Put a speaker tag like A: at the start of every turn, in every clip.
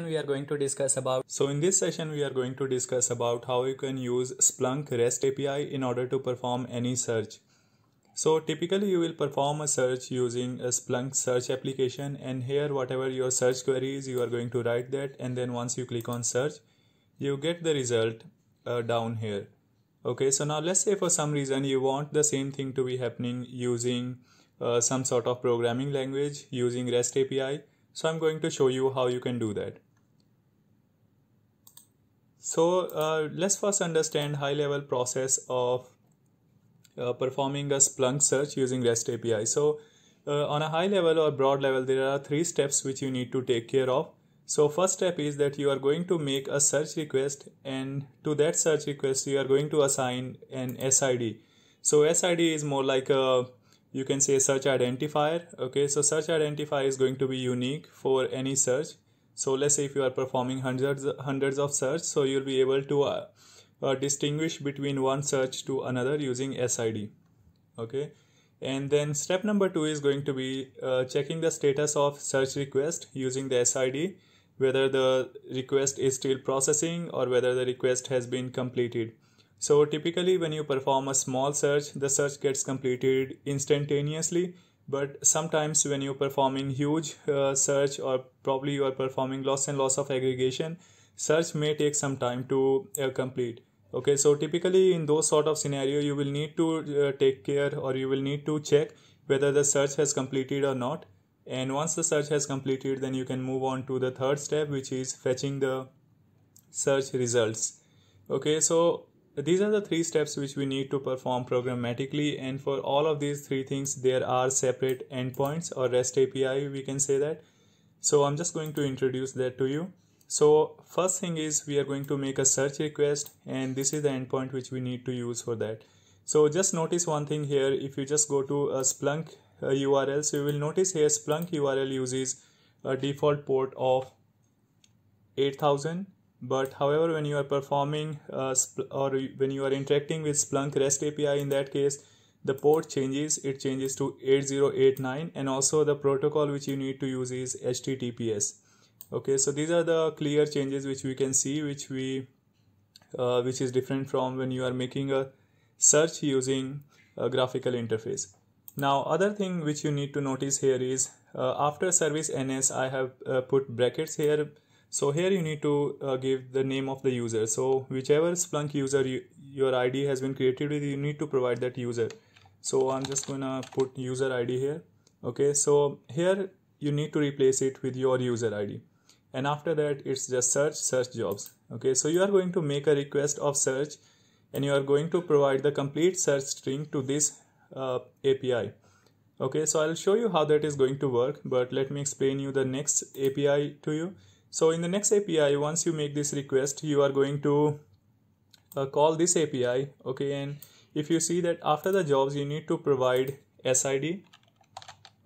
A: we are going to discuss about so in this session we are going to discuss about how you can use splunk rest api in order to perform any search so typically you will perform a search using a splunk search application and here whatever your search query is you are going to write that and then once you click on search you get the result uh, down here okay so now let's say for some reason you want the same thing to be happening using uh, some sort of programming language using rest api so i'm going to show you how you can do that so uh, let's first understand high level process of uh, performing a Splunk search using REST API. So uh, on a high level or broad level, there are three steps which you need to take care of. So first step is that you are going to make a search request and to that search request you are going to assign an SID. So SID is more like a you can say search identifier. Okay, so search identifier is going to be unique for any search so let's say if you are performing hundreds hundreds of search so you'll be able to uh, uh, distinguish between one search to another using sid okay and then step number two is going to be uh, checking the status of search request using the sid whether the request is still processing or whether the request has been completed so typically when you perform a small search the search gets completed instantaneously but sometimes when you're performing huge uh, search or probably you are performing loss and loss of aggregation search may take some time to uh, complete okay so typically in those sort of scenario you will need to uh, take care or you will need to check whether the search has completed or not and once the search has completed then you can move on to the third step which is fetching the search results okay so these are the three steps which we need to perform programmatically and for all of these three things there are separate endpoints or REST API we can say that. So I'm just going to introduce that to you. So first thing is we are going to make a search request and this is the endpoint which we need to use for that. So just notice one thing here if you just go to a uh, Splunk uh, URL so you will notice here Splunk URL uses a default port of 8000 but however when you are performing uh, or when you are interacting with splunk rest api in that case the port changes it changes to 8089 and also the protocol which you need to use is https okay so these are the clear changes which we can see which we uh, which is different from when you are making a search using a graphical interface now other thing which you need to notice here is uh, after service ns i have uh, put brackets here so here you need to uh, give the name of the user so whichever splunk user you, your id has been created with you need to provide that user so i'm just gonna put user id here okay so here you need to replace it with your user id and after that it's just search search jobs okay so you are going to make a request of search and you are going to provide the complete search string to this uh, api okay so i'll show you how that is going to work but let me explain you the next api to you so in the next api once you make this request you are going to uh, call this api okay and if you see that after the jobs you need to provide sid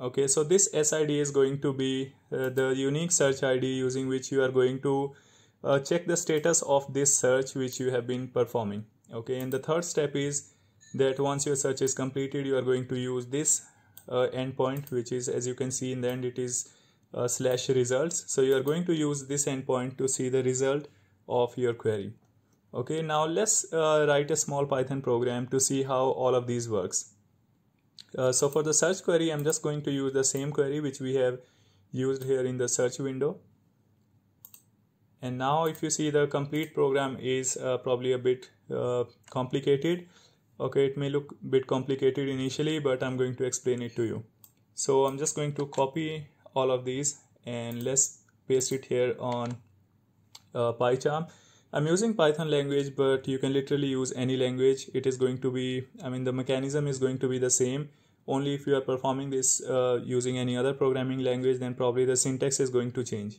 A: okay so this sid is going to be uh, the unique search id using which you are going to uh, check the status of this search which you have been performing okay and the third step is that once your search is completed you are going to use this uh, endpoint which is as you can see in the end it is uh, slash results so you are going to use this endpoint to see the result of your query okay now let's uh, write a small python program to see how all of these works uh, so for the search query i'm just going to use the same query which we have used here in the search window and now if you see the complete program is uh, probably a bit uh, complicated okay it may look a bit complicated initially but i'm going to explain it to you so i'm just going to copy all of these and let's paste it here on uh, PyCharm. I'm using Python language, but you can literally use any language. It is going to be, I mean, the mechanism is going to be the same. Only if you are performing this uh, using any other programming language, then probably the syntax is going to change.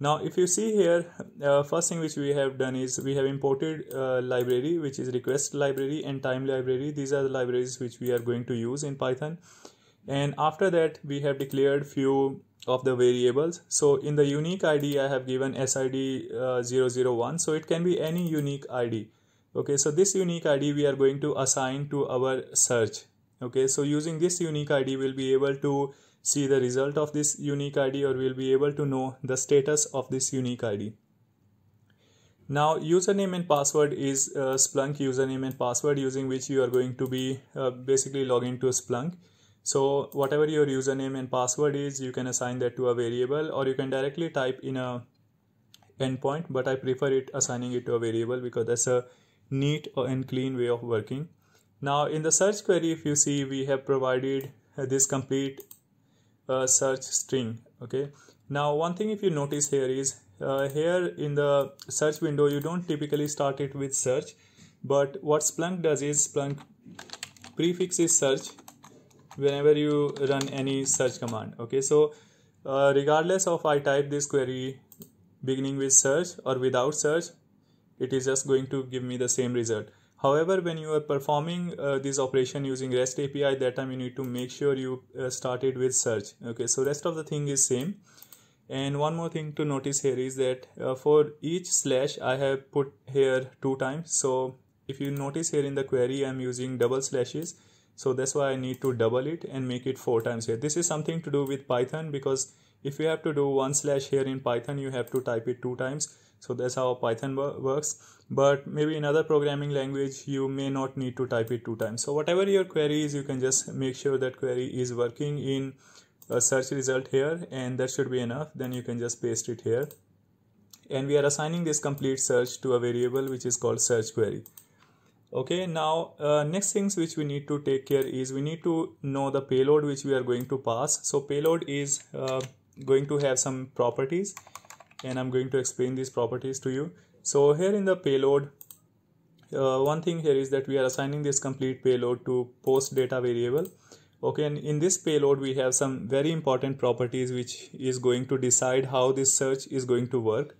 A: Now, if you see here, uh, first thing which we have done is we have imported uh, library, which is request library and time library. These are the libraries which we are going to use in Python and after that we have declared few of the variables so in the unique id i have given sid uh, 001 so it can be any unique id okay so this unique id we are going to assign to our search okay so using this unique id we'll be able to see the result of this unique id or we'll be able to know the status of this unique id now username and password is uh, splunk username and password using which you are going to be uh, basically log into splunk so whatever your username and password is, you can assign that to a variable or you can directly type in a endpoint, but I prefer it assigning it to a variable because that's a neat and clean way of working. Now in the search query, if you see, we have provided uh, this complete uh, search string. Okay. Now one thing if you notice here is uh, here in the search window, you don't typically start it with search, but what Splunk does is Splunk prefixes search whenever you run any search command okay so uh, regardless of i type this query beginning with search or without search it is just going to give me the same result however when you are performing uh, this operation using rest api that time you need to make sure you uh, started with search okay so rest of the thing is same and one more thing to notice here is that uh, for each slash i have put here two times so if you notice here in the query i'm using double slashes so that's why I need to double it and make it four times here this is something to do with Python because if you have to do one slash here in Python you have to type it two times so that's how Python works but maybe in other programming language you may not need to type it two times so whatever your query is you can just make sure that query is working in a search result here and that should be enough then you can just paste it here and we are assigning this complete search to a variable which is called search query okay now uh, next things which we need to take care is we need to know the payload which we are going to pass so payload is uh, going to have some properties and i'm going to explain these properties to you so here in the payload uh, one thing here is that we are assigning this complete payload to post data variable okay and in this payload we have some very important properties which is going to decide how this search is going to work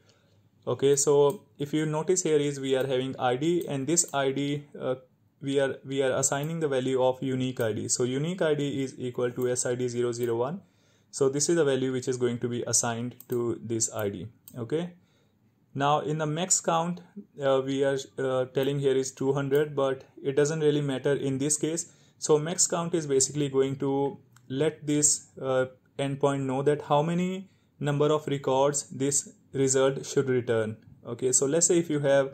A: okay so if you notice here is we are having id and this id uh, we are we are assigning the value of unique id so unique id is equal to sid001 so this is the value which is going to be assigned to this id okay now in the max count uh, we are uh, telling here is 200 but it doesn't really matter in this case so max count is basically going to let this uh, endpoint know that how many number of records this result should return okay so let's say if you have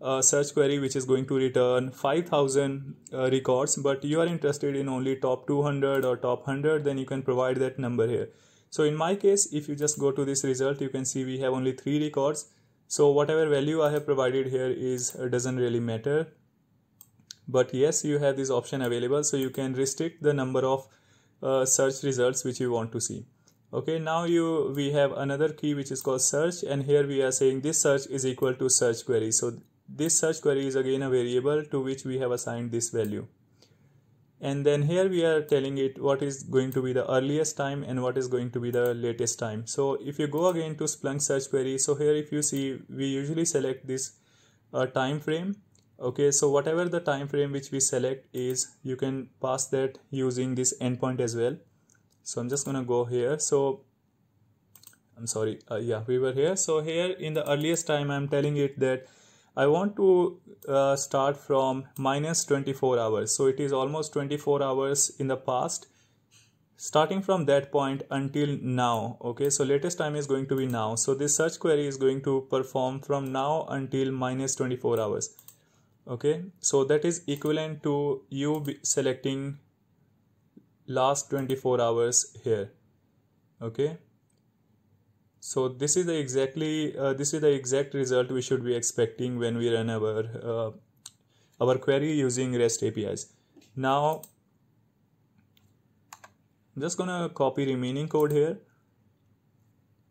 A: a search query which is going to return 5000 uh, records but you are interested in only top 200 or top 100 then you can provide that number here so in my case if you just go to this result you can see we have only three records so whatever value i have provided here is uh, doesn't really matter but yes you have this option available so you can restrict the number of uh, search results which you want to see okay now you we have another key which is called search and here we are saying this search is equal to search query so this search query is again a variable to which we have assigned this value and then here we are telling it what is going to be the earliest time and what is going to be the latest time so if you go again to splunk search query so here if you see we usually select this uh, time frame okay so whatever the time frame which we select is you can pass that using this endpoint as well so i'm just gonna go here so i'm sorry uh, yeah we were here so here in the earliest time i'm telling it that i want to uh, start from minus 24 hours so it is almost 24 hours in the past starting from that point until now okay so latest time is going to be now so this search query is going to perform from now until minus 24 hours okay so that is equivalent to you selecting last 24 hours here okay so this is the exactly uh, this is the exact result we should be expecting when we run our uh, our query using rest apis now I'm just gonna copy remaining code here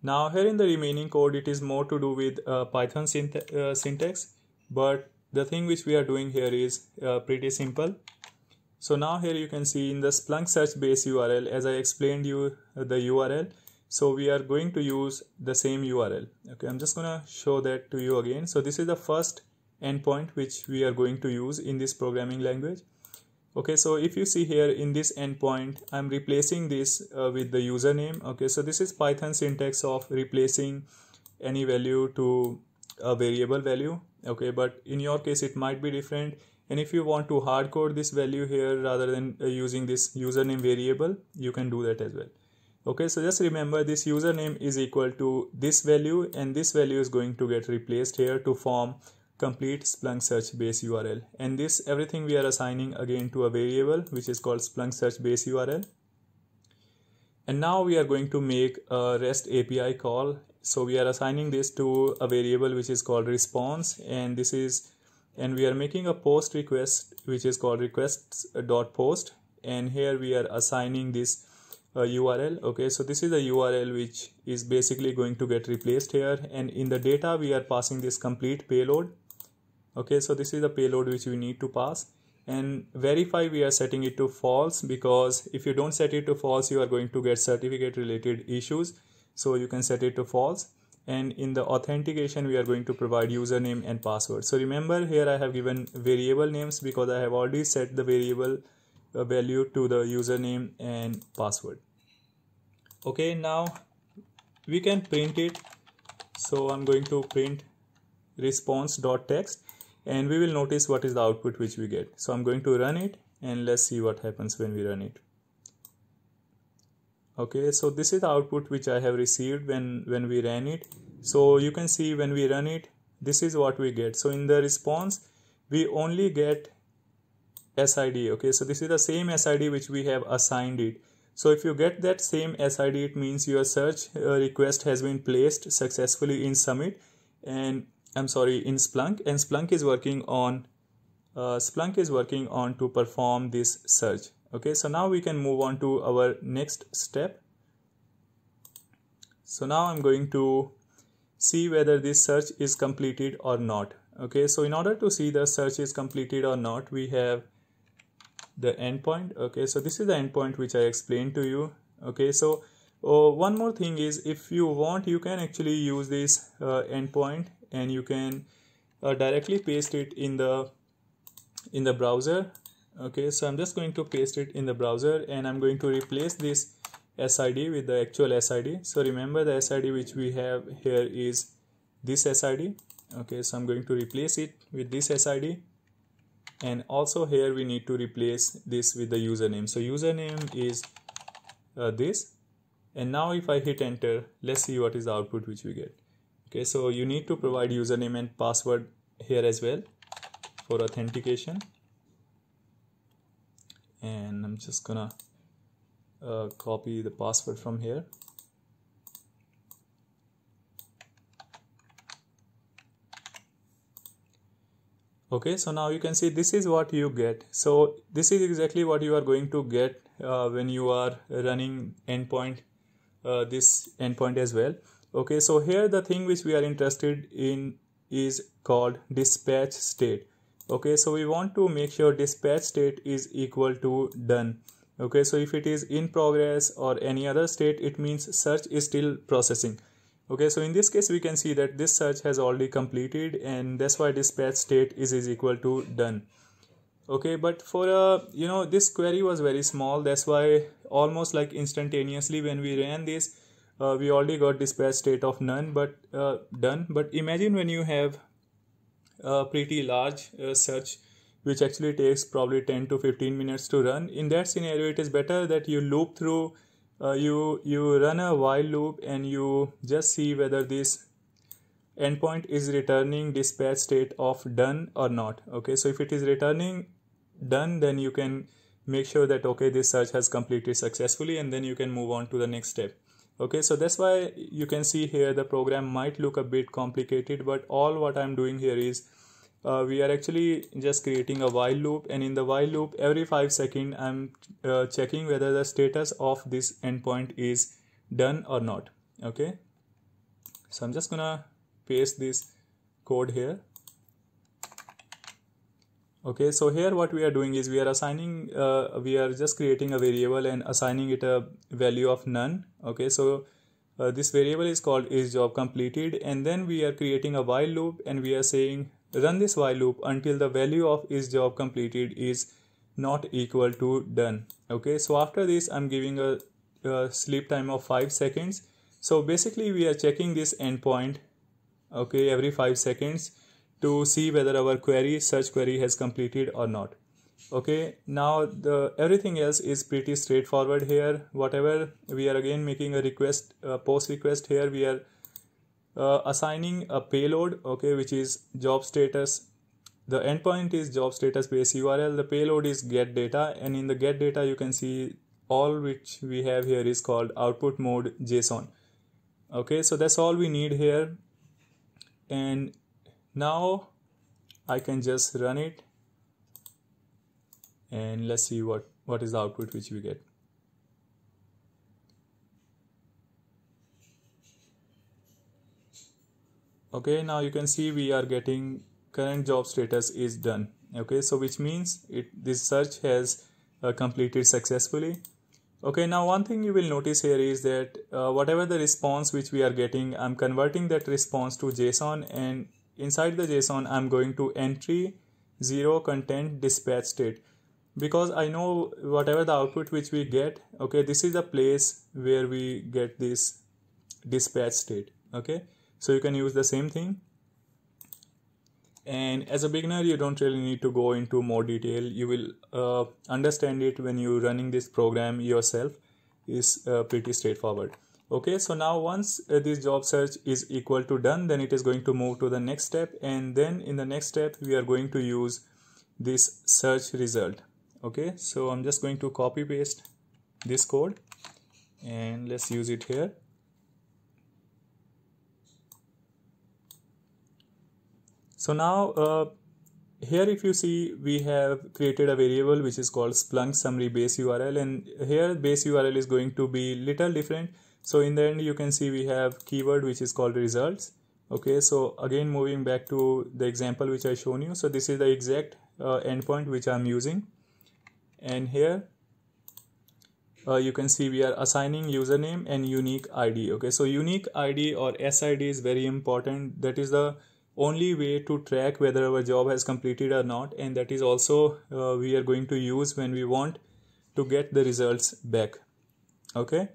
A: now here in the remaining code it is more to do with uh, python synth uh, syntax but the thing which we are doing here is uh, pretty simple so now here you can see in the Splunk search base URL, as I explained you uh, the URL. So we are going to use the same URL. Okay, I'm just gonna show that to you again. So this is the first endpoint which we are going to use in this programming language. Okay, so if you see here in this endpoint, I'm replacing this uh, with the username. Okay, so this is Python syntax of replacing any value to a variable value. Okay, but in your case, it might be different and if you want to hard code this value here rather than uh, using this username variable you can do that as well okay so just remember this username is equal to this value and this value is going to get replaced here to form complete splunk search base url and this everything we are assigning again to a variable which is called splunk search base url and now we are going to make a REST API call. So we are assigning this to a variable which is called response and this is and we are making a post request which is called requests.post and here we are assigning this uh, URL okay so this is a URL which is basically going to get replaced here and in the data we are passing this complete payload okay so this is the payload which we need to pass and verify we are setting it to false because if you don't set it to false you are going to get certificate related issues so you can set it to false and in the authentication we are going to provide username and password so remember here i have given variable names because i have already set the variable uh, value to the username and password okay now we can print it so i'm going to print response.text and we will notice what is the output which we get so i'm going to run it and let's see what happens when we run it okay so this is the output which i have received when when we ran it so you can see when we run it this is what we get so in the response we only get sid okay so this is the same sid which we have assigned it so if you get that same sid it means your search uh, request has been placed successfully in summit and i'm sorry in splunk and splunk is working on uh, splunk is working on to perform this search okay so now we can move on to our next step so now i'm going to see whether this search is completed or not okay so in order to see the search is completed or not we have the endpoint okay so this is the endpoint which i explained to you okay so oh, one more thing is if you want you can actually use this uh, endpoint and you can uh, directly paste it in the in the browser okay so i'm just going to paste it in the browser and i'm going to replace this SID with the actual SID so remember the SID which we have here is this SID okay so I'm going to replace it with this SID and also here we need to replace this with the username so username is uh, this and now if I hit enter let's see what is the output which we get okay so you need to provide username and password here as well for authentication and I'm just gonna uh, copy the password from here okay so now you can see this is what you get so this is exactly what you are going to get uh, when you are running endpoint uh, this endpoint as well okay so here the thing which we are interested in is called dispatch state okay so we want to make sure dispatch state is equal to done okay so if it is in progress or any other state it means search is still processing okay so in this case we can see that this search has already completed and that's why dispatch state is, is equal to done okay but for a uh, you know this query was very small that's why almost like instantaneously when we ran this uh, we already got dispatch state of none but uh, done but imagine when you have a pretty large uh, search which actually takes probably 10 to 15 minutes to run in that scenario it is better that you loop through uh, you you run a while loop and you just see whether this endpoint is returning dispatch state of done or not okay so if it is returning done then you can make sure that okay this search has completed successfully and then you can move on to the next step okay so that's why you can see here the program might look a bit complicated but all what i'm doing here is uh, we are actually just creating a while loop and in the while loop every 5 second i'm uh, checking whether the status of this endpoint is done or not okay so i'm just gonna paste this code here okay so here what we are doing is we are assigning uh, we are just creating a variable and assigning it a value of none okay so uh, this variable is called is job completed and then we are creating a while loop and we are saying run this while loop until the value of is job completed is not equal to done okay so after this i'm giving a, a sleep time of 5 seconds so basically we are checking this endpoint okay every 5 seconds to see whether our query search query has completed or not okay now the everything else is pretty straightforward here whatever we are again making a request a post request here we are uh, assigning a payload okay which is job status the endpoint is job status base url the payload is get data and in the get data you can see all which we have here is called output mode json okay so that's all we need here and now I can just run it and let's see what what is the output which we get okay now you can see we are getting current job status is done okay so which means it this search has uh, completed successfully okay now one thing you will notice here is that uh, whatever the response which we are getting i'm converting that response to json and inside the json i'm going to entry 0 content dispatch state because i know whatever the output which we get okay this is the place where we get this dispatch state okay so you can use the same thing and as a beginner you don't really need to go into more detail you will uh, understand it when you're running this program yourself is uh, pretty straightforward okay so now once uh, this job search is equal to done then it is going to move to the next step and then in the next step we are going to use this search result okay so i'm just going to copy paste this code and let's use it here so now uh, here if you see we have created a variable which is called splunk summary base url and here base url is going to be little different so in the end you can see we have keyword which is called results okay so again moving back to the example which i shown you so this is the exact uh, endpoint which i'm using and here uh, you can see we are assigning username and unique id okay so unique id or sid is very important that is the only way to track whether our job has completed or not and that is also uh, we are going to use when we want to get the results back okay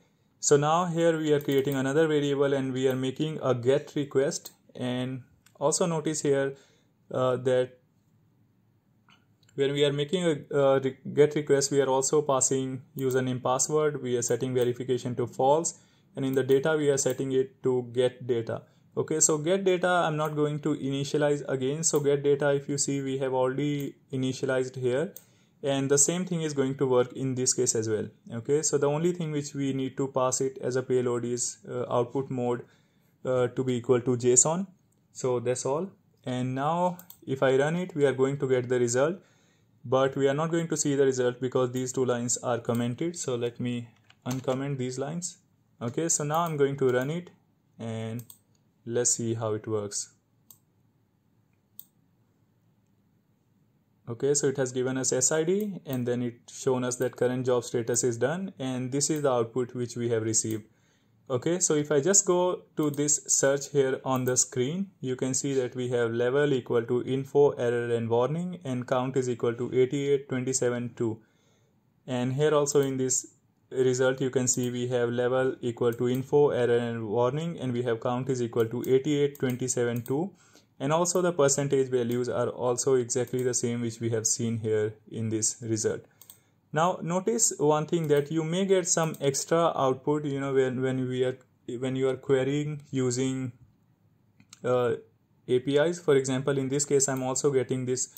A: so now here we are creating another variable and we are making a get request and also notice here uh, that when we are making a get request we are also passing username password we are setting verification to false and in the data we are setting it to get data okay so get data i'm not going to initialize again so get data if you see we have already initialized here and the same thing is going to work in this case as well okay so the only thing which we need to pass it as a payload is uh, output mode uh, to be equal to json so that's all and now if i run it we are going to get the result but we are not going to see the result because these two lines are commented so let me uncomment these lines okay so now i'm going to run it and let's see how it works okay so it has given us sid and then it shown us that current job status is done and this is the output which we have received okay so if i just go to this search here on the screen you can see that we have level equal to info error and warning and count is equal to 88272. 2 and here also in this result you can see we have level equal to info error and warning and we have count is equal to 88272. 2 and also the percentage values are also exactly the same which we have seen here in this result now notice one thing that you may get some extra output you know when, when we are when you are querying using uh, apis for example in this case i'm also getting this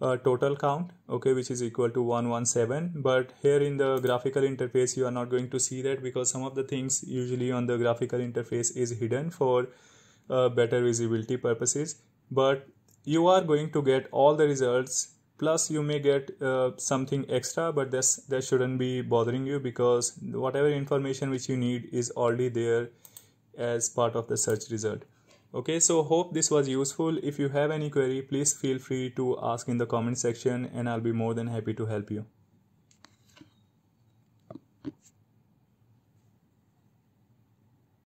A: uh, total count okay which is equal to 117 but here in the graphical interface you are not going to see that because some of the things usually on the graphical interface is hidden for uh, better visibility purposes but you are going to get all the results plus you may get uh, something extra but that's that shouldn't be bothering you because whatever information which you need is already there as part of the search result okay so hope this was useful if you have any query please feel free to ask in the comment section and i'll be more than happy to help you